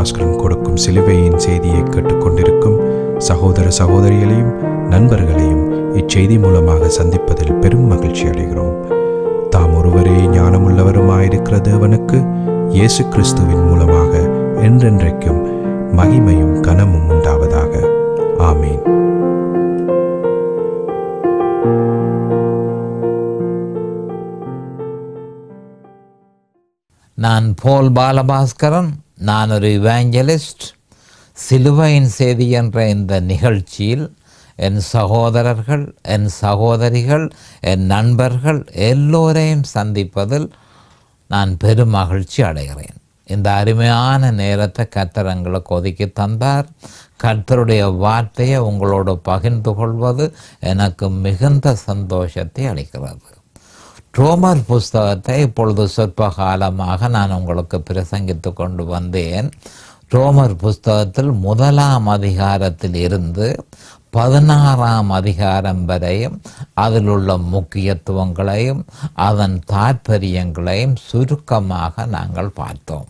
பாஸ்கரன் கொடுக்கும் சிலுவையின் செய்தியை கேட்டுக்கொண்டிருக்கும் சகோதர சகோதரிகளையும் நண்பர்களையும் இச்செய்தி மூலமாக சந்திப்பதில் பெரும் மகிழ்ச்சி அடைகிறோம் தாம் ஒருவரே ஞானமுள்ளவருமாயிருக்கிற தேவனுக்கு இயேசு கிறிஸ்துவின் மூலமாக என்றென்றைக்கும் மகிமையும் கனமும் உண்டாவதாக ஆமீன் நான் போல் பாலபாஸ்கரன் நான் ஒரு இவாஞ்சலிஸ்ட் சிலுவையின் செய்தி என்ற இந்த நிகழ்ச்சியில் என் சகோதரர்கள் என் சகோதரிகள் என் நண்பர்கள் எல்லோரையும் சந்திப்பதில் நான் பெரும் மகிழ்ச்சி அடைகிறேன் இந்த அருமையான நேரத்தை கர்த்தர் எங்களுக்கு ஒதுக்கி தந்தார் கர்த்தருடைய வார்த்தையை உங்களோடு பகிர்ந்து கொள்வது எனக்கு மிகுந்த சந்தோஷத்தை அளிக்கிறது ரோமர் புஸ்தகத்தை இப்பொழுது சொற்ப காலமாக நான் உங்களுக்கு பிரசங்கித்து கொண்டு வந்தேன் ரோமர் புஸ்தகத்தில் முதலாம் அதிகாரத்தில் இருந்து பதினாறாம் அதிகாரம் வரையும் அதில் உள்ள முக்கியத்துவங்களையும் அதன் தாற்பயங்களையும் சுருக்கமாக நாங்கள் பார்த்தோம்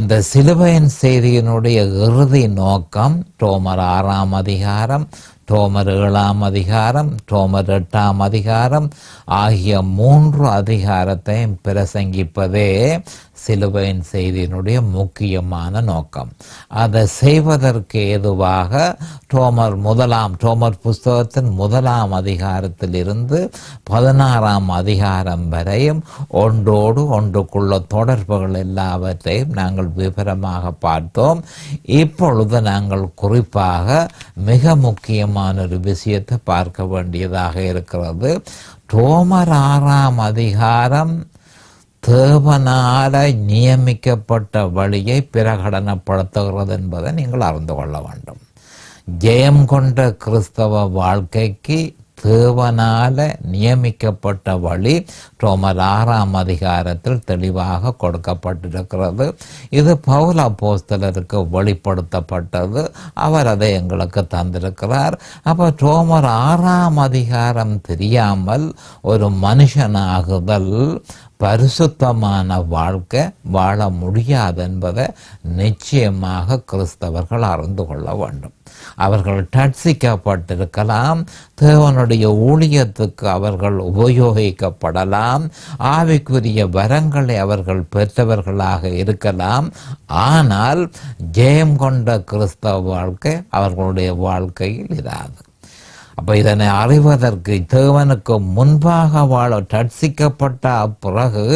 இந்த சிலுவையின் செய்தியினுடைய இறுதி நோக்கம் ரோமர் ஆறாம் அதிகாரம் ரோமர் ஏழாம் அதிகாரம் ரோமர் எட்டாம் அதிகாரம் ஆகிய மூன்று அதிகாரத்தையும் பிரசங்கிப்பதே சிலுவையின் செய்தியினுடைய முக்கியமான நோக்கம் அதை செய்வதற்கு ஏதுவாக டோமர் முதலாம் டோமர் புஸ்தகத்தின் முதலாம் அதிகாரத்திலிருந்து பதினாறாம் அதிகாரம் வரையும் ஒன்றோடு ஒன்றுக்குள்ள தொடர்புகள் எல்லாவற்றையும் நாங்கள் விவரமாக பார்த்தோம் இப்பொழுது நாங்கள் குறிப்பாக மிக முக்கியமான ஒரு விஷயத்தை பார்க்க வேண்டியதாக இருக்கிறது டோமர் ஆறாம் அதிகாரம் தேவனால நியமிக்கப்பட்ட வழியை பிரகடனப்படுத்துகிறது என்பதை நீங்கள் அறிந்து கொள்ள வேண்டும் ஜெயம் கொண்ட கிறிஸ்தவ வாழ்க்கைக்கு தேவனால நியமிக்கப்பட்ட வழி ரோமர் ஆறாம் அதிகாரத்தில் தெளிவாக கொடுக்கப்பட்டிருக்கிறது இது பௌல போஸ்தலருக்கு வெளிப்படுத்தப்பட்டது அவர் அதை எங்களுக்கு தந்திருக்கிறார் அப்போ ரோமர் ஆறாம் அதிகாரம் தெரியாமல் ஒரு மனுஷனாகுதல் பரிசுத்தமான வாழ்க்கை வாழ முடியாது என்பதை நிச்சயமாக கிறிஸ்தவர்கள் அறிந்து கொள்ள வேண்டும் அவர்கள் டட்சிக்கப்பட்டிருக்கலாம் தேவனுடைய ஊழியத்துக்கு அவர்கள் உபயோகிக்கப்படலாம் ஆவிக்குரிய வரங்களை அவர்கள் பெற்றவர்களாக இருக்கலாம் ஆனால் ஜெயம் கொண்ட கிறிஸ்தவ வாழ்க்கை அவர்களுடைய வாழ்க்கையில் இராது அப்போ இதனை அறிவதற்கு தேவனுக்கு முன்பாக வாழ ரட்சிக்கப்பட்ட பிறகு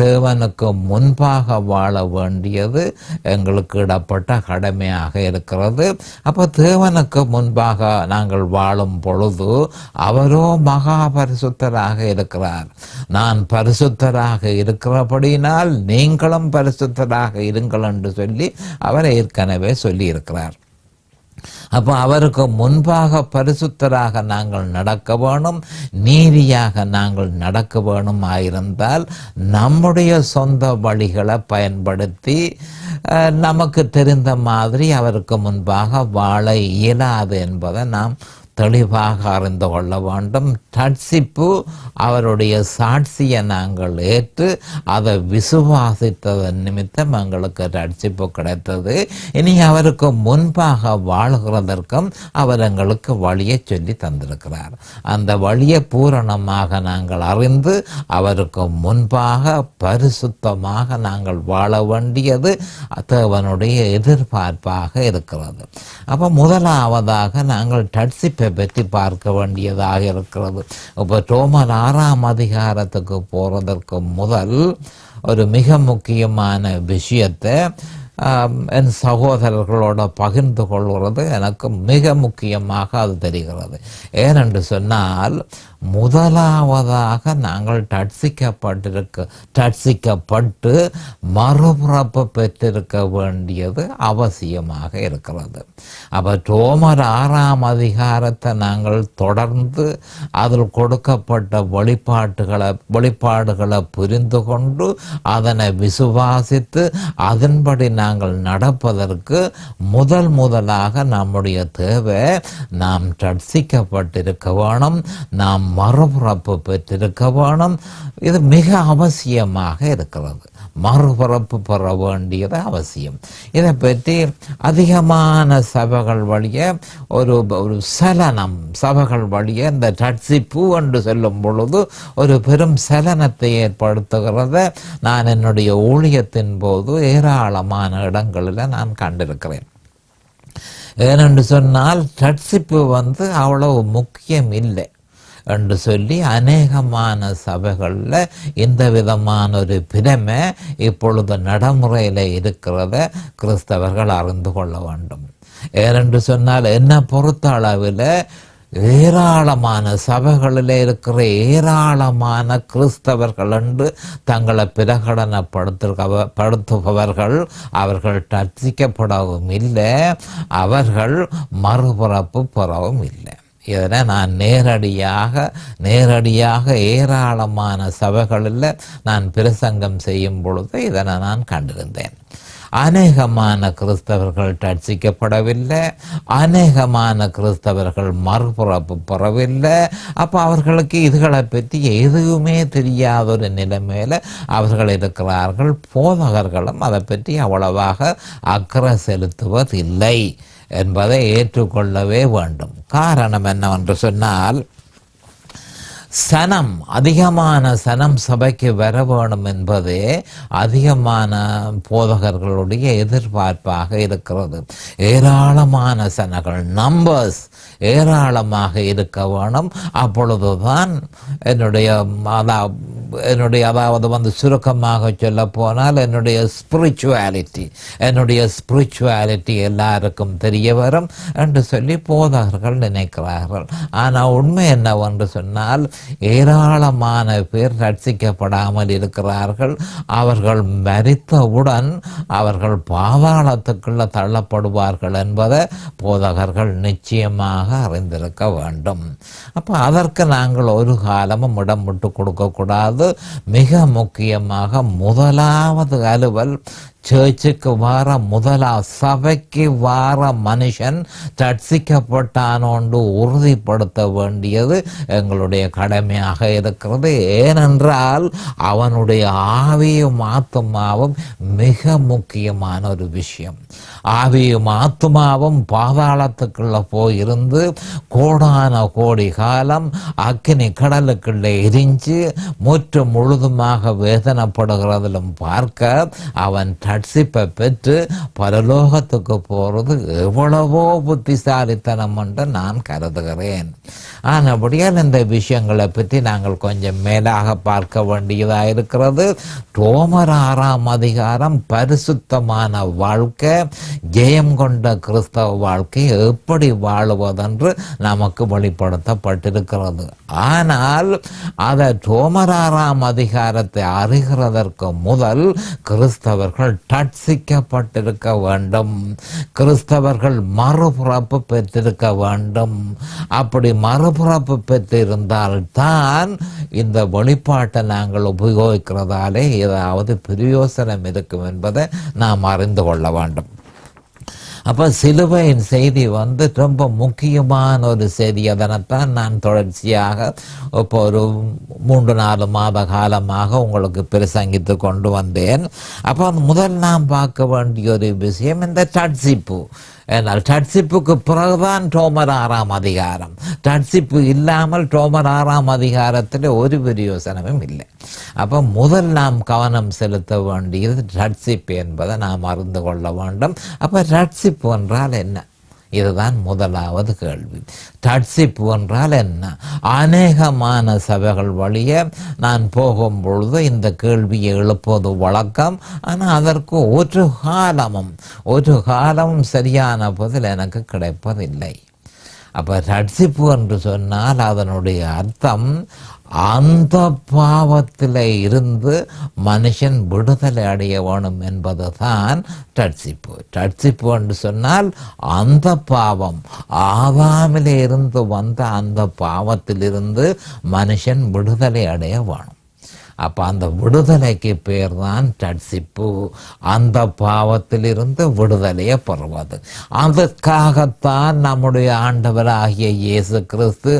தேவனுக்கு முன்பாக வாழ வேண்டியது எங்களுக்கு இடப்பட்ட கடமையாக இருக்கிறது அப்போ தேவனுக்கு முன்பாக நாங்கள் வாழும் பொழுது அவரோ மகா பரிசுத்தராக இருக்கிறார் நான் பரிசுத்தராக இருக்கிறபடினால் நீங்களும் பரிசுத்தராக இருங்கள் என்று சொல்லி அவர் ஏற்கனவே சொல்லியிருக்கிறார் அப்போ அவருக்கு முன்பாக பரிசுத்தராக நாங்கள் நடக்க வேணும் நீதியாக நாங்கள் நடக்க வேணும் ஆயிருந்தால் நம்முடைய சொந்த வழிகளை பயன்படுத்தி நமக்கு தெரிந்த மாதிரி அவருக்கு முன்பாக வாழ இயலாது என்பதை நாம் தெளிவாக அறிந்து கொள்ள வேண்டும் தட்சிப்பு அவருடைய சாட்சியை நாங்கள் ஏற்று அதை விசுவாசித்ததன் நிமித்தம் எங்களுக்கு தட்சிப்பு கிடைத்தது இனி அவருக்கு முன்பாக வாழ்கிறதற்கும் அவர் எங்களுக்கு வழியை சொல்லி தந்திருக்கிறார் அந்த வழியை பூரணமாக நாங்கள் அறிந்து அவருக்கு முன்பாக பரிசுத்தமாக நாங்கள் வாழ வேண்டியது தேவனுடைய எதிர்பார்ப்பாக இருக்கிறது அப்போ முதலாவதாக நாங்கள் ரட்சிப்பு மீட்பை பற்றி பார்க்க வேண்டியதாக இருக்கிறது இப்போ ரோமன் ஆறாம் அதிகாரத்துக்கு போகிறதற்கு முதல் ஒரு மிக முக்கியமான விஷயத்தை என் சகோதரர்களோட பகிர்ந்து கொள்வது எனக்கு மிக முக்கியமாக அது தெரிகிறது ஏனென்று சொன்னால் முதலாவதாக நாங்கள் டட்சிக்கப்பட்டிருக்க டட்சிக்கப்பட்டு மறுபிறப்பு பெற்றிருக்க வேண்டியது அவசியமாக இருக்கிறது அப்போ ரோமர் ஆறாம் அதிகாரத்தை நாங்கள் தொடர்ந்து அதில் கொடுக்கப்பட்ட வழிபாட்டுகளை வழிபாடுகளை புரிந்து கொண்டு அதனை விசுவாசித்து அதன்படி நாங்கள் நடப்பதற்கு முதல் முதலாக நம்முடைய தேவை நாம் டட்சிக்கப்பட்டிருக்க வேணும் நாம் மறுபிறப்பு பெற்றிருக்க வேணும் இது மிக அவசியமாக இருக்கிறது மறுபிறப்பு பெற வேண்டியது அவசியம் இதை பற்றி அதிகமான சபைகள் வழிய ஒரு ஒரு சலனம் சபைகள் வழிய இந்த டட்சிப்பு என்று சொல்லும் பொழுது ஒரு பெரும் சலனத்தை ஏற்படுத்துகிறத நான் என்னுடைய ஊழியத்தின் போது ஏராளமான இடங்களில் நான் கண்டிருக்கிறேன் ஏனென்று சொன்னால் டட்சிப்பு வந்து அவ்வளவு முக்கியம் இல்லை என்று சொல்லி அநேகமான சபைகளில் இந்த விதமான ஒரு பிரமை இப்பொழுது நடைமுறையில் இருக்கிறத கிறிஸ்தவர்கள் அறிந்து கொள்ள வேண்டும் ஏனென்று சொன்னால் என்னை பொறுத்த அளவில் ஏராளமான சபைகளில் இருக்கிற ஏராளமான கிறிஸ்தவர்கள் என்று தங்களை பிரகடனப்படுத்துக படுத்துபவர்கள் அவர்கள் டர்ச்சிக்கப்படவும் இல்லை அவர்கள் மறுபிறப்பு பெறவும் இல்லை இதனை நான் நேரடியாக நேரடியாக ஏராளமான சபைகளில் நான் பிரசங்கம் செய்யும் பொழுது இதனை நான் கண்டிருந்தேன் அநேகமான கிறிஸ்தவர்கள் ரட்சிக்கப்படவில்லை அநேகமான கிறிஸ்தவர்கள் மறுபிறப்பு பெறவில்லை அப்போ அவர்களுக்கு இதுகளை பற்றி எதுவுமே தெரியாத ஒரு நிலைமையில் அவர்கள் இருக்கிறார்கள் போதகர்களும் அதை பற்றி அவ்வளவாக அக்கறை செலுத்துவதில்லை என்பதை ஏற்றுக்கொள்ளவே வேண்டும் காரணம் என்னவென்று சொன்னால் சனம் அதிகமான சனம் சபைக்கு வர வேணும் என்பது அதிகமான போதகர்களுடைய எதிர்பார்ப்பாக இருக்கிறது ஏராளமான சனங்கள் நம்பர்ஸ் ஏராளமாக இருக்க வேணும் அப்பொழுதுதான் என்னுடைய அதாவது என்னுடைய அதாவது வந்து சுருக்கமாக சொல்ல போனால் என்னுடைய ஸ்பிரிச்சுவாலிட்டி என்னுடைய ஸ்பிரிச்சுவாலிட்டி எல்லாருக்கும் தெரிய வரும் என்று சொல்லி போதகர்கள் நினைக்கிறார்கள் ஆனால் உண்மை என்னவென்று சொன்னால் ஏராளமான பேர் ரட்சிக்கப்படாமல் இருக்கிறார்கள் அவர்கள் மறித்தவுடன் அவர்கள் பாதாளத்துக்குள்ள தள்ளப்படுவார்கள் என்பதை போதகர்கள் நிச்சயமாக அறிந்திருக்க வேண்டும் அப்போ அதற்கு நாங்கள் ஒரு காலமும் இடம் விட்டு கொடுக்கக்கூடாது மிக முக்கியமாக முதலாவது அலுவல் சேச்சுக்கு வார முதலா சபைக்கு வார மனுஷன் சர்ச்சிக்கப்பட்டானோண்டு உறுதிப்படுத்த வேண்டியது எங்களுடைய கடமையாக இருக்கிறது ஏனென்றால் அவனுடைய ஆவியும் ஆத்மாவும் மிக முக்கியமான ஒரு விஷயம் ஆவியும் ஆத்மாவும் பாதாளத்துக்குள்ளே போயிருந்து கோடான கோடி காலம் அக்னி கடலுக்குள்ளே எரிஞ்சு முற்று முழுதுமாக வேதனைப்படுகிறதிலும் பார்க்க அவன் டட்சிப்பை பெற்று பரலோகத்துக்கு போகிறது எவ்வளவோ புத்திசாலித்தனம் என்று நான் கருதுகிறேன் ஆனபடியால் இந்த விஷயங்களை பற்றி நாங்கள் கொஞ்சம் மேலாக பார்க்க வேண்டியதாக இருக்கிறது ரோமர் ஆறாம் அதிகாரம் பரிசுத்தமான வாழ்க்கை ஜெயம் கொண்ட கிறிஸ்தவ வாழ்க்கை எப்படி வாழுவதென்று நமக்கு வெளிப்படுத்தப்பட்டிருக்கிறது ஆனால் அதை ரோமர் ஆறாம் அதிகாரத்தை அறிகிறதற்கு முதல் கிறிஸ்தவர்கள் டட்சிக்கப்பட்டிருக்க வேண்டும் கிறிஸ்தவர்கள் மறுபிறப்பு பெற்றிருக்க வேண்டும் அப்படி மறு பெற்று இருந்தால்தான் இந்த வழிபாட்டை நாங்கள் உபயோகிக்கிறதாலே ஏதாவது பிரயோசனம் இருக்கும் என்பதை நாம் அறிந்து கொள்ள வேண்டும் அப்ப சிலுவையின் செய்தி வந்து ரொம்ப முக்கியமான ஒரு செய்தி அதனைத்தான் நான் தொடர்ச்சியாக இப்போ ஒரு மூன்று நாலு மாத காலமாக உங்களுக்கு பிரசங்கித்து கொண்டு வந்தேன் அப்போ முதல் நாம் பார்க்க வேண்டிய ஒரு விஷயம் இந்த சட்சிப்பு ஆனால் டட்சிப்புக்கு பிறகுதான் டோமர் ஆறாம் அதிகாரம் டட்சிப்பு இல்லாமல் டோமர் ஆறாம் அதிகாரத்தில் ஒரு பிரயோசனமும் இல்லை அப்போ முதல் நாம் கவனம் செலுத்த வேண்டியது ரட்சிப்பு என்பதை நாம் அறிந்து கொள்ள வேண்டும் அப்போ ரட்சிப்பு என்றால் என்ன இதுதான் முதலாவது கேள்வி டட்சிப் என்றால் என்ன அநேகமான சபைகள் வழிய நான் போகும் பொழுது இந்த கேள்வியை எழுப்பது வழக்கம் ஆனால் அதற்கு ஒரு காலமும் ஒரு காலமும் சரியான பதில் எனக்கு கிடைப்பதில்லை அப்போ ரட்சிப்பு என்று சொன்னால் அதனுடைய அர்த்தம் அந்த பாவத்தில் இருந்து மனுஷன் விடுதலை அடைய வேணும் என்பது தான் டட்சிப்பு டட்சிப்பு என்று சொன்னால் அந்த பாவம் ஆதாமில் இருந்து வந்த அந்த பாவத்திலிருந்து மனுஷன் விடுதலை அடைய வேணும் அப்போ அந்த விடுதலைக்கு பேர் தான் ரட்சிப்பு அந்த பாவத்திலிருந்து விடுதலையை பெறுவது அதற்காகத்தான் நம்முடைய ஆண்டவராகிய இயேசு கிறிஸ்து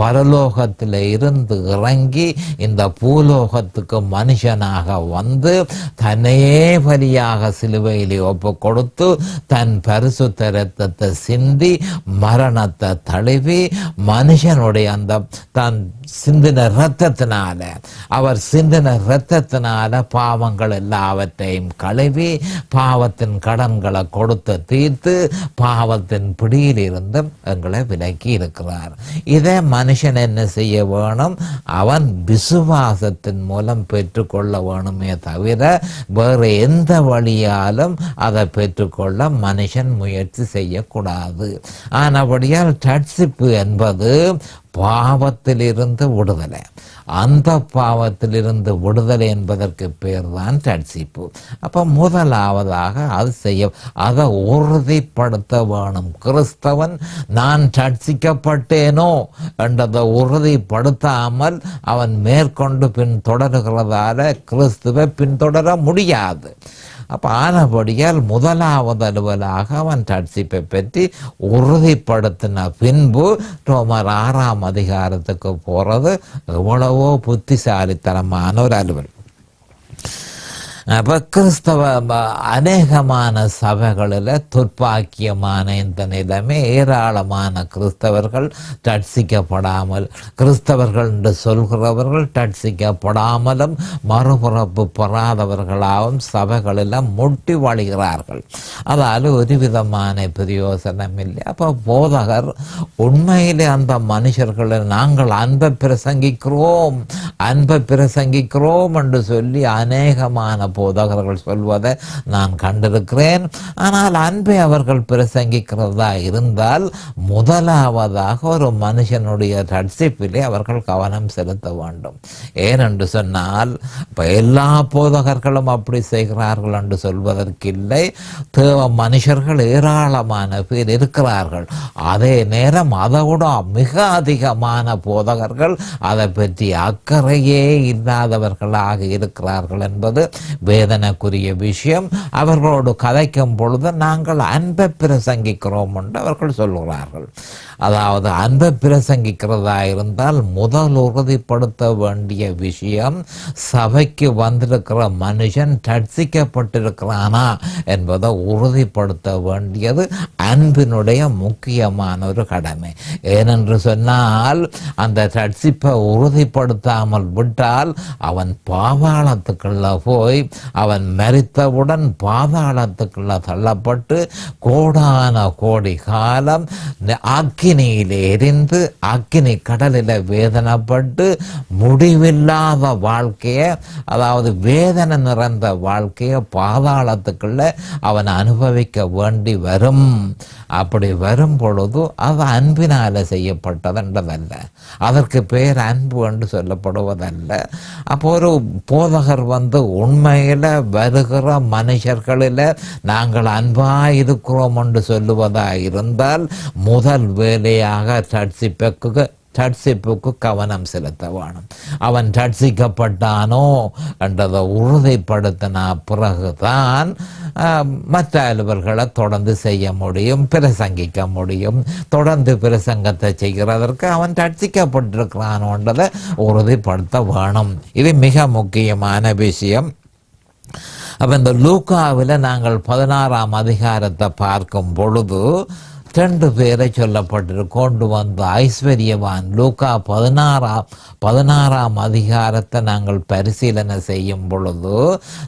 பரலோகத்தில் இருந்து இறங்கி இந்த பூலோகத்துக்கு மனுஷனாக வந்து தன்னையே வழியாக சிலுவையிலே ஒப்பு கொடுத்து தன் பரிசுத்த ரத்தத்தை சிந்தி மரணத்தை தழுவி மனுஷனுடைய அந்த தன் சிந்தின ரத்தத்தினால அவர் சிந்தன ரத்தத்தினால பாவங்கள் எல்லாவற்றையும் கழுவி பாவத்தின் கடன்களை கொடுத்து தீர்த்து பாவத்தின் இருந்தும் எங்களை விலக்கி இருக்கிறார் இதை மனுஷன் என்ன செய்ய வேணும் அவன் விசுவாசத்தின் மூலம் பெற்றுக்கொள்ள வேணுமே தவிர வேறு எந்த வழியாலும் அதை பெற்றுக்கொள்ள மனுஷன் முயற்சி செய்யக்கூடாது ஆனபடியால் டட்சிப்பு என்பது பாவத்திலிருந்து விடுதலை அந்த பாவத்திலிருந்து விடுதலை என்பதற்கு பேர் தான் ரட்சிப்பு அப்போ முதலாவதாக அது செய்ய அதை உறுதிப்படுத்த வேணும் கிறிஸ்தவன் நான் ரட்சிக்கப்பட்டேனோ என்றதை உறுதிப்படுத்தாமல் அவன் மேற்கொண்டு பின் தொடர்கிறதால கிறிஸ்துவை பின்தொடர முடியாது அப்போ ஆனபடியால் முதலாவது அலுவலாக அவன் ரட்சிப்பை பற்றி உறுதிப்படுத்தின பின்பு ரோமர் ஆறாம் அதிகாரத்துக்கு போகிறது எவ்வளவோ புத்திசாலித்தனமான ஒரு அலுவல் அப்போ கிறிஸ்தவ அநேகமான சபைகளில் துர்ப்பாக்கியமான இந்த நிலைமை ஏராளமான கிறிஸ்தவர்கள் தட்சிக்கப்படாமல் கிறிஸ்தவர்கள் என்று சொல்கிறவர்கள் டட்சிக்கப்படாமலும் மறுபிறப்பு பெறாதவர்களாகவும் சபைகளில் முட்டி வழிகிறார்கள் அதால் ஒரு விதமான பிரயோசனம் இல்லை அப்போ போதகர் உண்மையிலே அந்த மனுஷர்களை நாங்கள் அன்பை பிரசங்கிக்கிறோம் அன்பை பிரசங்கிக்கிறோம் என்று சொல்லி அநேகமான போதகர்கள் சொல்வதை நான் கண்டிருக்கிறேன் ஆனால் அன்பை அவர்கள் பிரசங்கிக்கிறதா இருந்தால் முதலாவதாக ஒரு மனுஷனுடைய ரட்சிப்பிலே அவர்கள் கவனம் செலுத்த வேண்டும் ஏனென்று சொன்னால் இப்போ எல்லா போதகர்களும் அப்படி செய்கிறார்கள் என்று சொல்வதற்கில்லை தேவ மனுஷர்கள் ஏராளமான பேர் இருக்கிறார்கள் அதே நேரம் அதை விட மிக அதிகமான போதகர்கள் அதை பற்றி அக்கறையே இல்லாதவர்களாக இருக்கிறார்கள் என்பது வேதனைக்குரிய விஷயம் அவர்களோடு கதைக்கும் பொழுது நாங்கள் அன்பை பிரசங்கிக்கிறோம் என்று அவர்கள் சொல்கிறார்கள் அதாவது அன்பை பிரசங்கிக்கிறதா இருந்தால் முதல் உறுதிப்படுத்த வேண்டிய விஷயம் சபைக்கு வந்திருக்கிற மனுஷன் டட்சிக்கப்பட்டிருக்கிறானா என்பதை உறுதிப்படுத்த வேண்டியது அன்பினுடைய முக்கியமான ஒரு கடமை ஏனென்று சொன்னால் அந்த டட்சிப்பை உறுதிப்படுத்தாமல் விட்டால் அவன் பாதாளத்துக்குள்ள போய் அவன் மறித்தவுடன் பாதாளத்துக்குள்ள தள்ளப்பட்டு கோடான கோடி காலம் ஆக்கி அக்னியிலே எரிந்து அக்னி கடலில் வேதனைப்பட்டு முடிவில்லாத வாழ்க்கைய அதாவது வேதனை நிறைந்த வாழ்க்கையை பாதாளத்துக்குள்ள அவன் அனுபவிக்க வேண்டி வரும் அப்படி வரும் பொழுது அது அன்பினால் செய்யப்பட்டதுன்றதல்ல அதற்கு பேர் அன்பு என்று சொல்லப்படுவதல்ல அப்போ ஒரு போதகர் வந்து உண்மையில் வருகிற மனுஷர்களில் நாங்கள் அன்பாக இருக்கிறோம் என்று சொல்லுவதாக இருந்தால் முதல் வேலையாக சர்ச்சி பெக்கு தட்சிப்புக்கு கவனம் செலுத்த வேணும் அவன் தட்சிக்கப்பட்டானோ என்றதை உறுதிப்படுத்தின பிறகுதான் மற்ற அலுவல்களை தொடர்ந்து செய்ய முடியும் பிரசங்கிக்க முடியும் தொடர்ந்து பிரசங்கத்தை செய்கிறதற்கு அவன் தட்சிக்கப்பட்டிருக்கிறானோன்றதை உறுதிப்படுத்த வேணும் இது மிக முக்கியமான விஷயம் அப்போ இந்த லூக்காவில் நாங்கள் பதினாறாம் அதிகாரத்தை பார்க்கும் பொழுது இரண்டு பேரை சொல்லப்பட்டு கொண்டு வந்த ஐஸ்வர்யவான் லூக்கா பதினாறாம் பதினாறாம் அதிகாரத்தை நாங்கள் பரிசீலனை செய்யும் பொழுது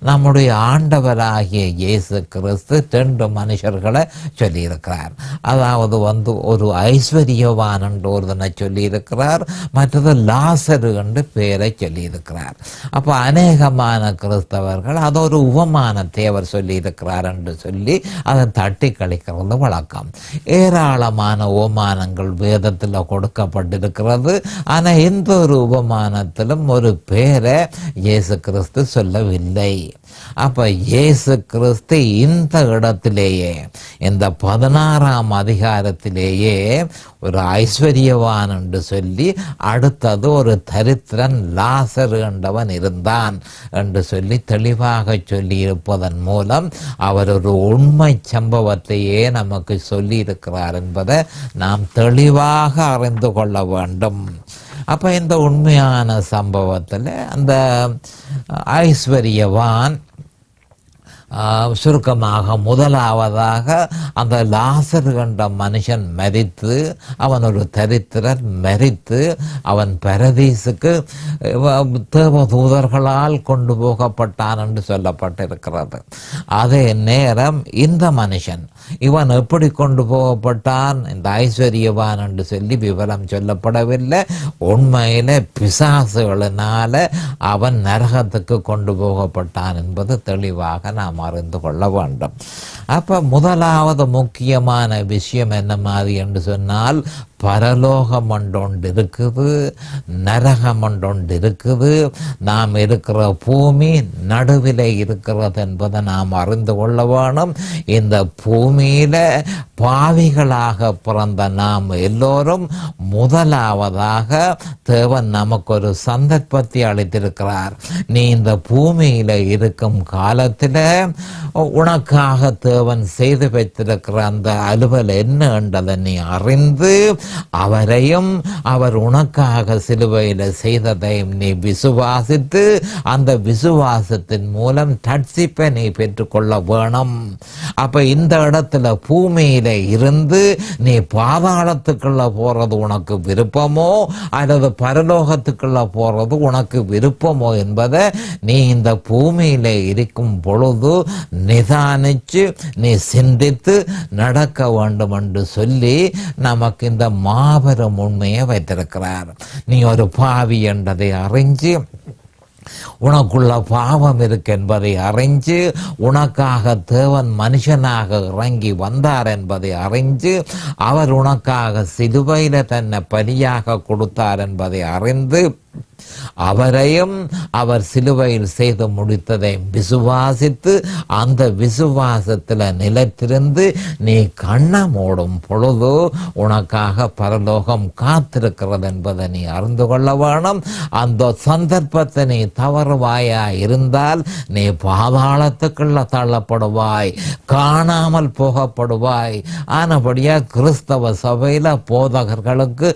நம்முடைய ஆண்டவராகிய இயேசு கிறிஸ்து ரெண்டு மனுஷர்களை சொல்லியிருக்கிறார் அதாவது வந்து ஒரு ஐஸ்வர்யவான் என்று ஒருதனை சொல்லியிருக்கிறார் மற்றது லாசரு என்று பேரை சொல்லியிருக்கிறார் அப்போ அநேகமான கிறிஸ்தவர்கள் அது ஒரு உபமானத்தை அவர் சொல்லியிருக்கிறார் என்று சொல்லி அதை தட்டி கழிக்கிறது வழக்கம் ஏராளமான ஓமானங்கள் வேதத்தில் கொடுக்கப்பட்டிருக்கிறது ஆனால் எந்த ஒரு உபமானத்திலும் ஒரு பேரை இயேசு கிறிஸ்து சொல்லவில்லை அப்போ இயேசு கிறிஸ்து இந்த இடத்திலேயே இந்த பதினாறாம் அதிகாரத்திலேயே ஒரு ஐஸ்வர்யவான் என்று சொல்லி அடுத்தது ஒரு தரித்திரன் லாசர் என்றவன் இருந்தான் என்று சொல்லி தெளிவாக சொல்லி இருப்பதன் மூலம் அவர் ஒரு உண்மை சம்பவத்தையே நமக்கு சொல்லி இருக்கிறார் என்பதை நாம் தெளிவாக அறிந்து கொள்ள வேண்டும் அப்போ இந்த உண்மையான சம்பவத்தில் அந்த ஐஸ்வர்யவான் சுருக்கமாக முதலாவதாக அந்த லாசர் கண்ட மனுஷன் மரித்து அவன் ஒரு தரித்திரர் மரித்து அவன் பரதீசுக்கு தேவதூதர்களால் கொண்டு போகப்பட்டான் என்று சொல்லப்பட்டிருக்கிறது அதே நேரம் இந்த மனுஷன் இவன் எப்படி கொண்டு போகப்பட்டான் இந்த ஐஸ்வர்யவான் என்று சொல்லி விவரம் சொல்லப்படவில்லை உண்மையில பிசாசுகளினால அவன் நரகத்துக்கு கொண்டு போகப்பட்டான் என்பது தெளிவாக நாம் அறிந்து கொள்ள வேண்டும் அப்ப முதலாவது முக்கியமான விஷயம் என்ன மாதிரி என்று சொன்னால் பரலோகம் ஒன்று இருக்குது நரகம் ஒன்று இருக்குது நாம் இருக்கிற பூமி நடுவில் இருக்கிறது என்பதை நாம் அறிந்து கொள்ள வேணும் இந்த பூமியில் பாவிகளாக பிறந்த நாம் எல்லோரும் முதலாவதாக தேவன் நமக்கு ஒரு சந்தர்ப்பத்தை அளித்திருக்கிறார் நீ இந்த பூமியில் இருக்கும் காலத்தில் உனக்காக தேவன் செய்து வைத்திருக்கிற அந்த அலுவல் என்ன என்றதை நீ அறிந்து அவரையும் அவர் உனக்காக சிலுவையில் செய்ததையும் நீ விசுவாசித்து அந்த விசுவாசத்தின் மூலம் தட்சிப்பை நீ பெற்றுக்கொள்ள வேணும் அப்ப இந்த இடத்துல பூமியில இருந்து நீ பாதாளத்துக்குள்ள போறது உனக்கு விருப்பமோ அல்லது பரலோகத்துக்குள்ள போறது உனக்கு விருப்பமோ என்பதை நீ இந்த பூமியில இருக்கும் பொழுது நிதானிச்சு நீ சிந்தித்து நடக்க வேண்டும் என்று சொல்லி நமக்கு இந்த மாபெரும் உண்மையை வைத்திருக்கிறார் நீ ஒரு பாவி என்றதை அறிஞ்சு உனக்குள்ள பாவம் இருக்கு என்பதை அறிஞ்சு உனக்காக தேவன் மனுஷனாக இறங்கி வந்தார் என்பதை அறிஞ்சு அவர் உனக்காக சிலுவையில் தன்னை பலியாக கொடுத்தார் என்பதை அறிந்து அவரையும் அவர் சிலுவையில் செய்து முடித்ததை விசுவாசித்து அந்த விசுவாசத்தில் நிலைத்திருந்து நீ கண்ண மூடும் பொழுது உனக்காக பரலோகம் காத்திருக்கிறது என்பதை நீ அறிந்து கொள்ள வேணும் அந்த சந்தர்ப்பத்தை நீ தவறுவாயா இருந்தால் நீ பாதாளத்துக்குள்ள தள்ளப்படுவாய் காணாமல் போகப்படுவாய் ஆனபடியா கிறிஸ்தவ சபையில் போதகர்களுக்கு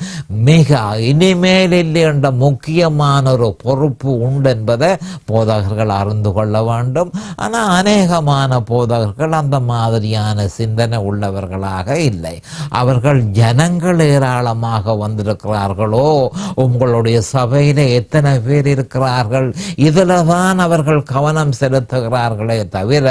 மிக இனிமேல் இல்லை என்ற முக்கிய முக்கியமான ஒரு பொறுப்பு உண்டு என்பதை போதகர்கள் அறிந்து கொள்ள வேண்டும் ஆனால் அநேகமான போதகர்கள் அந்த மாதிரியான சிந்தனை உள்ளவர்களாக இல்லை அவர்கள் ஜனங்கள் ஏராளமாக வந்திருக்கிறார்களோ உங்களுடைய சபையில் எத்தனை பேர் இருக்கிறார்கள் இதில் தான் அவர்கள் கவனம் செலுத்துகிறார்களே தவிர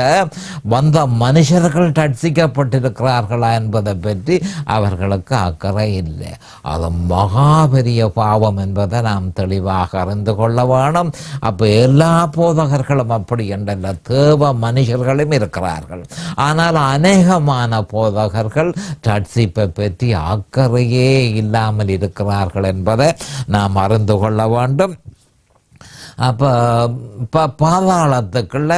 வந்த மனுஷர்கள் ரட்சிக்கப்பட்டிருக்கிறார்களா என்பதை பற்றி அவர்களுக்கு அக்கறை இல்லை அது மகா பெரிய பாவம் என்பதை நாம் தெளிவாக அறிந்து கொள்ள வேணும் அப்போ எல்லா போதகர்களும் அப்படி என்றல்ல தேவ மனுஷர்களும் இருக்கிறார்கள் ஆனால் அநேகமான போதகர்கள் ரட்சிப்பை பற்றி அக்கறையே இல்லாமல் இருக்கிறார்கள் என்பதை நாம் அறிந்து கொள்ள வேண்டும் அப்போ இப்போ பாதாளத்துக்குள்ள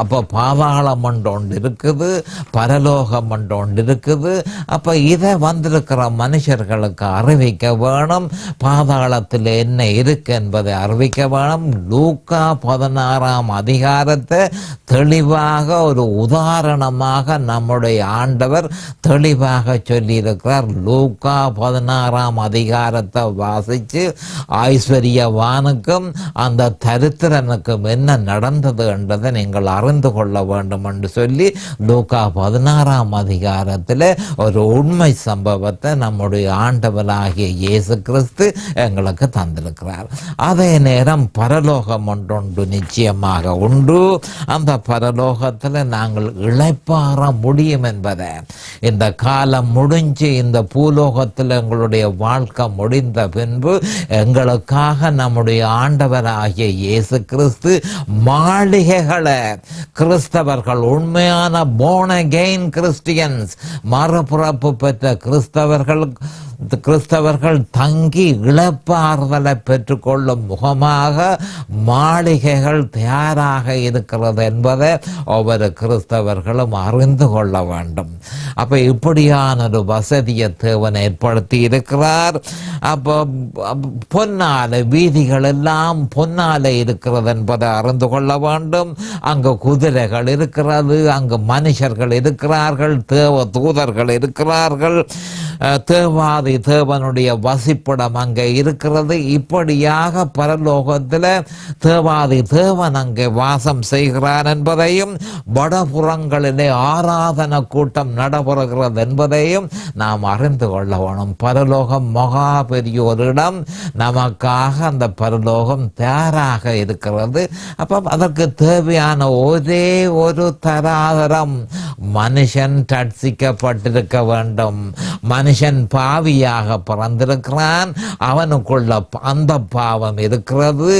அப்போ பாதாளம் மண்டோண்டு ஒன்று இருக்குது பரலோக மண்டோண்டு ஒன்று இருக்குது அப்போ இதை வந்திருக்கிற மனுஷர்களுக்கு அறிவிக்க வேணும் பாதாளத்தில் என்ன இருக்கு என்பதை அறிவிக்க வேணும் லூக்கா பதினாறாம் அதிகாரத்தை தெளிவாக ஒரு உதாரணமாக நம்முடைய ஆண்டவர் தெளிவாக சொல்லியிருக்கிறார் லூக்கா பதினாறாம் அதிகாரத்தை வாசித்து ஐஸ்வர்யவானுக்கும் அந்த அந்த தரித்திரனுக்கும் என்ன நடந்தது என்றதை நீங்கள் அறிந்து கொள்ள வேண்டும் என்று சொல்லி லூக்கா பதினாறாம் அதிகாரத்தில் ஒரு உண்மை சம்பவத்தை நம்முடைய ஆண்டவராகிய இயேசு கிறிஸ்து எங்களுக்கு தந்திருக்கிறார் அதே நேரம் பரலோகம் ஒன்றொன்று நிச்சயமாக உண்டு அந்த பரலோகத்தில் நாங்கள் இழைப்பாற முடியும் என்பதை இந்த காலம் முடிஞ்சு இந்த பூலோகத்தில் எங்களுடைய வாழ்க்கை முடிந்த பின்பு எங்களுக்காக நம்முடைய ஆண்டவராக ஆண்டவராகிய இயேசு கிறிஸ்து மாளிகைகளை கிறிஸ்தவர்கள் உண்மையான போனகெயின் கிறிஸ்டியன்ஸ் மறுபிறப்பு பெற்ற கிறிஸ்தவர்கள் கிறிஸ்தவர்கள் தங்கி இழப்பாறுதலை பெற்றுக்கொள்ளும் முகமாக மாளிகைகள் தயாராக இருக்கிறது என்பதை ஒவ்வொரு கிறிஸ்தவர்களும் அறிந்து கொள்ள வேண்டும் அப்போ இப்படியான ஒரு வசதியை தேவன் ஏற்படுத்தி இருக்கிறார் அப்போ பொன்னால வீதிகள் எல்லாம் பொன்னால இருக்கிறது என்பதை அறிந்து கொள்ள வேண்டும் அங்கு குதிரைகள் இருக்கிறது அங்கு மனுஷர்கள் இருக்கிறார்கள் தேவ தூதர்கள் இருக்கிறார்கள் தேவாதி தேவனுடைய வசிப்பிடம் அங்கே இருக்கிறது இப்படியாக பரலோகத்தில் தேவாதி தேவன் அங்கே வாசம் செய்கிறான் என்பதையும் வடபுறங்களிலே ஆராதன கூட்டம் நடைபெறுகிறது என்பதையும் நாம் அறிந்து கொள்ள வேணும் பரலோகம் மகா பெரியோரிடம் நமக்காக அந்த பரலோகம் தயாராக இருக்கிறது அப்போ அதற்கு தேவையான ஒரே ஒரு தராதரம் மனுஷன் தட்சிக்கப்பட்டிருக்க வேண்டும் மனு மனுஷன் பாவியாக பிறந்திருக்கிறான் அவனுக்குள்ள அந்த பாவம் இருக்கிறது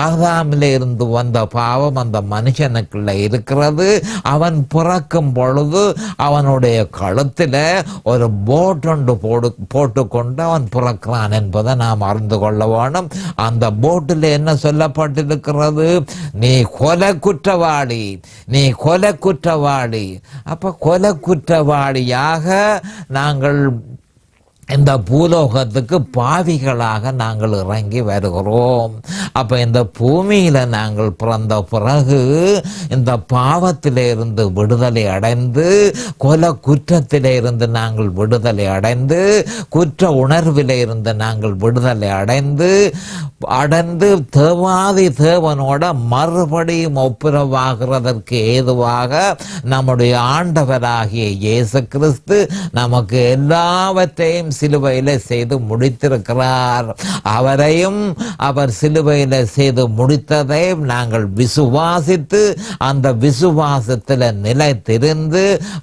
ஆதாமில் இருந்து வந்த பாவம் அந்த மனுஷனுக்குள்ள இருக்கிறது அவன் பிறக்கும் பொழுது அவனுடைய கழுத்தில் ஒரு ஒன்று போடு போட்டுக்கொண்டு அவன் பிறக்கிறான் என்பதை நாம் அறிந்து கொள்ள வேணும் அந்த போட்டில் என்ன சொல்லப்பட்டிருக்கிறது நீ கொலை குற்றவாளி நீ கொலை குற்றவாளி அப்போ கொலை குற்றவாளியாக நாங்கள் இந்த பூலோகத்துக்கு பாவிகளாக நாங்கள் இறங்கி வருகிறோம் அப்போ இந்த பூமியில் நாங்கள் பிறந்த பிறகு இந்த பாவத்திலிருந்து விடுதலை அடைந்து கொல குற்றத்திலிருந்து நாங்கள் விடுதலை அடைந்து குற்ற உணர்விலிருந்து நாங்கள் விடுதலை அடைந்து அடைந்து தேவாதி தேவனோட மறுபடியும் ஒப்புரவாகிறதற்கு ஏதுவாக நம்முடைய ஆண்டவராகிய இயேசு கிறிஸ்து நமக்கு எல்லாவற்றையும் சிலுவையில செய்து முடித்திருக்கிறார் அவரையும் அவர் சிலுவையில செய்து முடித்ததையும் நாங்கள் விசுவாசித்து அந்த விசுவாசத்தில் நிலைத்திருந்து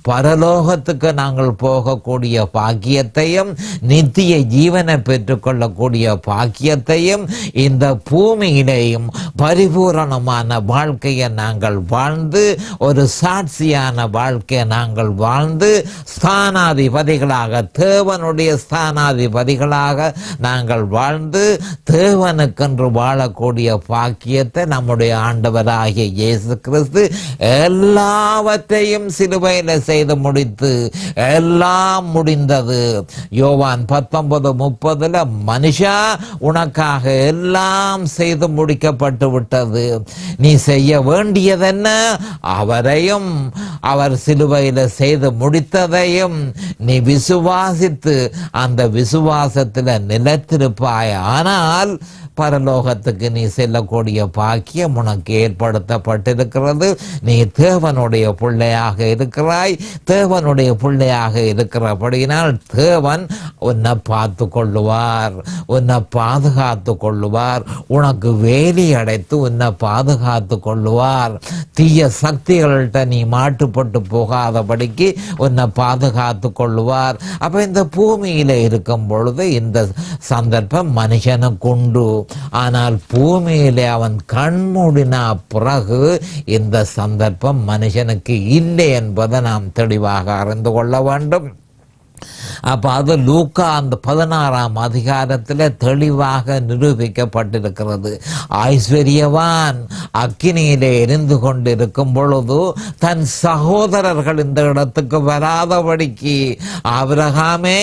பரலோகத்துக்கு நாங்கள் போகக்கூடிய பாக்கியத்தையும் நித்திய ஜீவனை பெற்றுக்கொள்ளக்கூடிய பாக்கியத்தையும் இந்த பூமியிலேயும் பரிபூரணமான வாழ்க்கையை நாங்கள் வாழ்ந்து ஒரு சாட்சியான வாழ்க்கையை நாங்கள் வாழ்ந்து ஸ்தானாதிபதிகளாக தேவனுடைய ஸ்தானாதிபதிகளாக நாங்கள் வாழ்ந்து தேவனுக்கென்று வாழக்கூடிய பாக்கியத்தை நம்முடைய ஆண்டவராகிய இயேசு கிறிஸ்து எல்லாவற்றையும் சிலுவையில் செய்து முடித்து எல்லாம் முடிந்தது யோவான் பத்தொன்பது முப்பதுல மனுஷா உனக்காக எல்லாம் செய்து முடிக்கப்பட்டு விட்டது நீ செய்ய வேண்டியதென்ன அவரையும் அவர் சிலுவையில் செய்து முடித்ததையும் நீ விசுவாசித்து அந்த விசுவாசத்தில் நிலைத்திருப்பாய் ஆனால் பரலோகத்துக்கு நீ செல்லக்கூடிய பாக்கியம் உனக்கு ஏற்படுத்தப்பட்டிருக்கிறது நீ தேவனுடைய பிள்ளையாக இருக்கிறாய் தேவனுடைய பிள்ளையாக இருக்கிறபடியினால் தேவன் உன்னை பார்த்து கொள்ளுவார் உன்னை பாதுகாத்து கொள்ளுவார் உனக்கு வேலி அடைத்து உன்னை பாதுகாத்து கொள்ளுவார் தீய சக்திகள்கிட்ட நீ மாட்டுப்பட்டு போகாதபடிக்கு உன்னை பாதுகாத்து கொள்ளுவார் அப்போ இந்த பூமியில் இருக்கும் பொழுது இந்த சந்தர்ப்பம் மனுஷனுக்குண்டு ஆனால் பூமியிலே அவன் கண்மூடினா பிறகு இந்த சந்தர்ப்பம் மனுஷனுக்கு இல்லை என்பதை நாம் தெளிவாக அறிந்து கொள்ள வேண்டும் அப்போ அது லூக்கா அந்த பதினாறாம் அதிகாரத்தில் தெளிவாக நிரூபிக்கப்பட்டிருக்கிறது ஐஸ்வர்யவான் அக்கினியிலே எரிந்து கொண்டிருக்கும் பொழுது தன் சகோதரர்கள் இந்த இடத்துக்கு வராதபடிக்கு அவரகாமே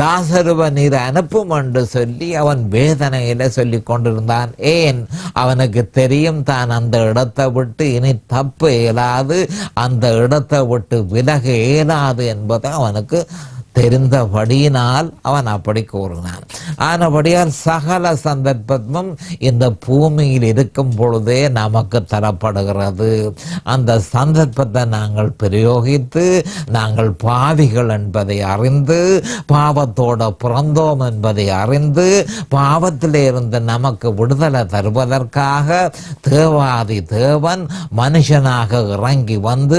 லாசருவ நீர் அனுப்பும் என்று சொல்லி அவன் வேதனையில சொல்லி கொண்டிருந்தான் ஏன் அவனுக்கு தெரியும் தான் அந்த இடத்தை விட்டு இனி தப்பு இயலாது அந்த இடத்தை விட்டு விலக இயலாது என்பதை அவனுக்கு தெரிந்தபடியினால் அவன் அப்படி கூறினான் ஆனபடியால் சகல சந்தர்ப்பமும் இந்த பூமியில் இருக்கும் பொழுதே நமக்கு தரப்படுகிறது அந்த சந்தர்ப்பத்தை நாங்கள் பிரயோகித்து நாங்கள் பாவிகள் என்பதை அறிந்து பாவத்தோட பிறந்தோம் என்பதை அறிந்து பாவத்திலே இருந்து நமக்கு விடுதலை தருவதற்காக தேவாதி தேவன் மனுஷனாக இறங்கி வந்து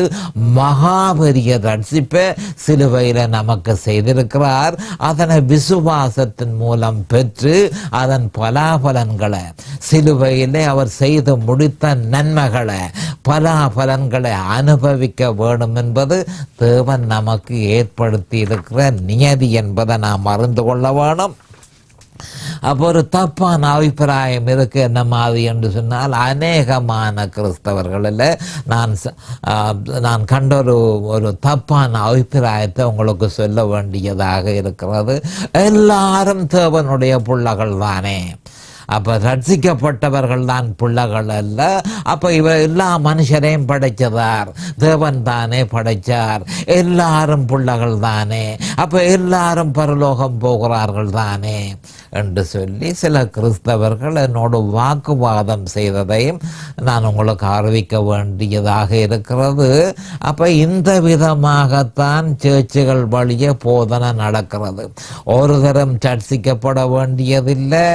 மகாபெரிய ரட்சிப்பை சிலுவையில் நமக்கு செய்திருக்கிறார் அதனை விசுவாசத்தின் மூலம் பெற்று அதன் பலாபலன்களை சிலுவையிலே அவர் செய்து முடித்த நன்மைகளை பலாபலன்களை அனுபவிக்க வேண்டும் என்பது தேவன் நமக்கு ஏற்படுத்தி இருக்கிற நியதி என்பதை நாம் அறிந்து கொள்ள வேணும் அப்போ ஒரு தப்பான அபிப்பிராயம் இருக்கு என்ன மாதிரி என்று சொன்னால் அநேகமான கிறிஸ்தவர்களில் நான் நான் கண்ட ஒரு ஒரு தப்பான அபிப்பிராயத்தை உங்களுக்கு சொல்ல வேண்டியதாக இருக்கிறது எல்லாரும் தேவனுடைய பிள்ளைகள் தானே அப்போ ரட்சிக்கப்பட்டவர்கள் தான் பிள்ளைகள் அல்ல அப்போ இவர் எல்லா மனுஷரையும் படைச்சதார் தேவன் தானே படைச்சார் எல்லாரும் பிள்ளைகள் தானே அப்போ எல்லாரும் பரலோகம் போகிறார்கள் தானே என்று சொல்லி சில கிறிஸ்தவர்கள் என்னோடு வாக்குவாதம் செய்ததையும் நான் உங்களுக்கு அறிவிக்க வேண்டியதாக இருக்கிறது அப்போ இந்த விதமாகத்தான் சேர்ச்சுகள் வழிய போதனை நடக்கிறது ஒரு தரம் சர்ச்சிக்கப்பட வேண்டியதில்லை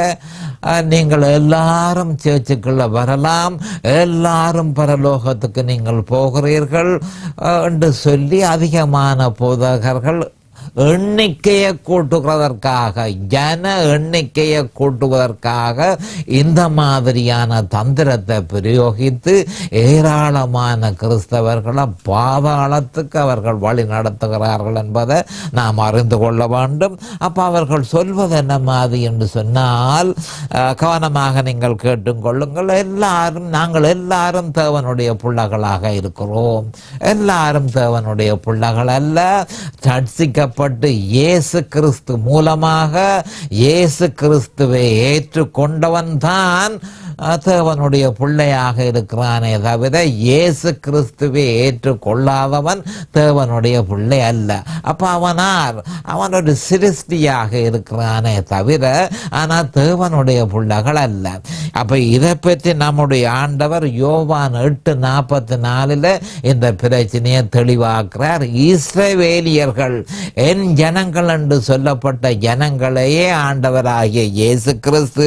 நீங்கள் எல்லாரும் சேர்ச்சுக்குள்ள வரலாம் எல்லாரும் பரலோகத்துக்கு நீங்கள் போகிறீர்கள் என்று சொல்லி அதிகமான போதகர்கள் எண்ணிக்கையை கூட்டுகிறதற்காக ஜன எண்ணிக்கையை கூட்டுவதற்காக இந்த மாதிரியான தந்திரத்தை பிரயோகித்து ஏராளமான கிறிஸ்தவர்களை பாதாளத்துக்கு அவர்கள் வழி நடத்துகிறார்கள் என்பதை நாம் அறிந்து கொள்ள வேண்டும் அப்போ அவர்கள் சொல்வது என்ன மாதிரி என்று சொன்னால் கவனமாக நீங்கள் கேட்டு கொள்ளுங்கள் எல்லாரும் நாங்கள் எல்லாரும் தேவனுடைய பிள்ளைகளாக இருக்கிறோம் எல்லாரும் தேவனுடைய பிள்ளைகள் அல்ல சர்ச்சிக்கப்ப மீட்கப்பட்டு இயேசு கிறிஸ்து மூலமாக இயேசு கிறிஸ்துவை ஏற்றுக்கொண்டவன் தான் தேவனுடைய பிள்ளையாக இருக்கிறானே தவிர இயேசு கிறிஸ்துவை ஏற்றுக்கொள்ளாதவன் தேவனுடைய பிள்ளை அல்ல அப்ப அவனார் அவன் ஒரு சிருஷ்டியாக இருக்கிறானே தவிர ஆனால் தேவனுடைய பிள்ளைகள் அல்ல அப்ப இதை பற்றி நம்முடைய ஆண்டவர் யோவான் எட்டு நாற்பத்தி நாலில் இந்த பிரச்சனையை தெளிவாக்குறார் இஸ்ரவேலியர்கள் என் ஜனங்கள் என்று சொல்லப்பட்ட ஜனங்களையே ஆண்டவராகிய இயேசு கிறிஸ்து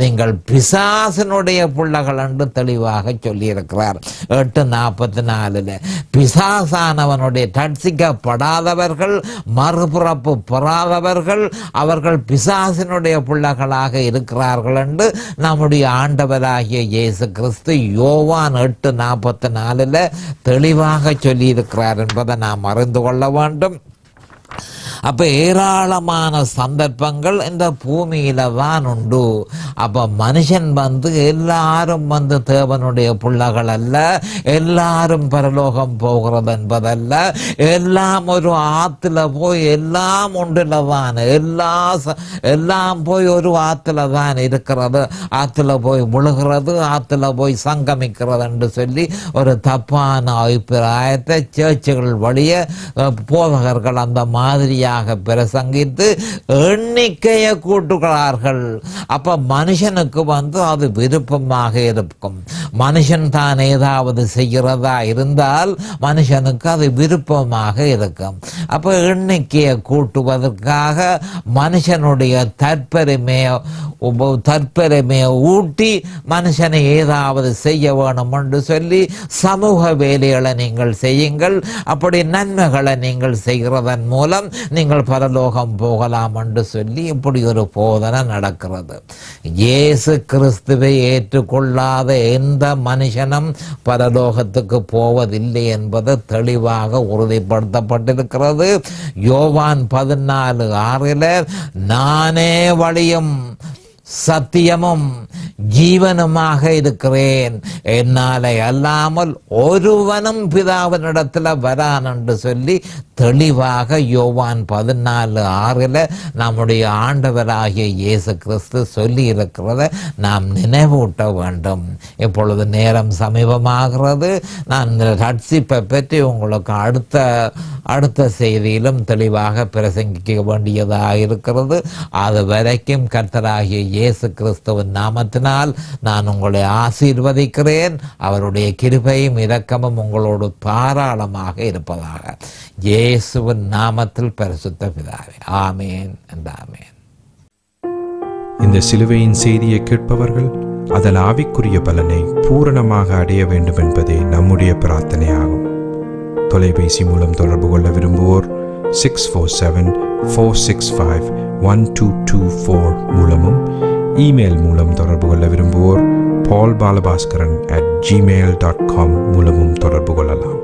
நீங்கள் பிசாசனுடைய பிள்ளைகள் என்று தெளிவாக சொல்லியிருக்கிறார் எட்டு நாற்பத்தி நாலில் பிசாசானவனுடைய தட்சிக்கப்படாதவர்கள் மறுபிறப்பு பெறாதவர்கள் அவர்கள் பிசாசினுடைய பிள்ளைகளாக இருக்கிறார்கள் என்று நம்முடைய ஆண்டவராகிய இயேசு கிறிஸ்து யோவான் எட்டு நாற்பத்தி நாலில் தெளிவாக சொல்லியிருக்கிறார் என்பதை நாம் அறிந்து கொள்ள வேண்டும் அப்போ ஏராளமான சந்தர்ப்பங்கள் இந்த பூமியில தான் உண்டு அப்போ மனுஷன் வந்து எல்லாரும் வந்து தேவனுடைய பிள்ளைகள் அல்ல எல்லாரும் பரலோகம் போகிறது என்பதல்ல எல்லாம் ஒரு ஆற்றுல போய் எல்லாம் ஒன்றில் தான் எல்லா எல்லாம் போய் ஒரு ஆத்துல தான் இருக்கிறது ஆற்றுல போய் முழுகிறது ஆத்துல போய் சங்கமிக்கிறது என்று சொல்லி ஒரு தப்பான அபிப்பிராயத்தை சேர்ச்சுகள் வழிய போதகர்கள் அந்த மாதிரியாக முழுமையாக பிரசங்கித்து எண்ணிக்கையை கூட்டுகிறார்கள் அப்ப மனுஷனுக்கு வந்து அது விருப்பமாக இருக்கும் மனுஷன் தான் ஏதாவது செய்கிறதா இருந்தால் மனுஷனுக்கு அது விருப்பமாக இருக்கும் அப்ப எண்ணிக்கையை கூட்டுவதற்காக மனுஷனுடைய தற்பெருமையை தற்பெருமை ஊட்டி மனுஷனை ஏதாவது செய்ய வேணும் என்று சொல்லி சமூக வேலைகளை நீங்கள் செய்யுங்கள் அப்படி நன்மைகளை நீங்கள் செய்கிறதன் மூலம் நீங்கள் பரலோகம் போகலாம் என்று சொல்லி இப்படி ஒரு போதனை நடக்கிறது இயேசு கிறிஸ்துவை ஏற்றுக்கொள்ளாத எந்த மனுஷனும் பரலோகத்துக்கு போவதில்லை என்பது தெளிவாக உறுதிப்படுத்தப்பட்டிருக்கிறது யோவான் பதினாலு ஆறில் நானே வழியும் சத்தியமும் ஜீவனுமாக இருக்கிறேன் என்னாலே அல்லாமல் ஒருவனும் பிதாவினிடத்தில் வரான் என்று சொல்லி தெளிவாக யோவான் பதினாலு ஆறில் நம்முடைய ஆண்டவராகிய இயேசு கிறிஸ்து சொல்லி இருக்கிறத நாம் நினைவூட்ட வேண்டும் இப்பொழுது நேரம் சமீபமாகிறது நான் ரட்சிப்பை பற்றி உங்களுக்கு அடுத்த அடுத்த செய்தியிலும் தெளிவாக பிரசங்கிக்க வேண்டியதாக இருக்கிறது அது வரைக்கும் கர்த்தராகிய இயேசு கிறிஸ்துவின் நாமத்தினால் நான் உங்களை ஆசீர்வதிக்கிறேன் அவருடைய கிருபையும் இரக்கமும் உங்களோடு பாராளமாக இருப்பதாக இயேசுவின் நாமத்தில் பரிசுத்த பிதாவே ஆமேன் and ஆமேன் இந்த சிலுவையின் செய்தியை கேட்பவர்கள் அதன் ஆவிக்குரிய பலனை பூரணமாக அடைய வேண்டும் என்பதே நம்முடைய பிரார்த்தனையாகும் தொலைபேசி மூலம் தொடர்பு கொள்ள விரும்புவோர் six four seven four six five one two two four மூலமும் இமெயில் மூலம் தொடர்பு கொள்ள விரும்புவோர் Paul Balabaskaran at Gmail dot com மூலமும் தொடர்பு கொள்ளலாம்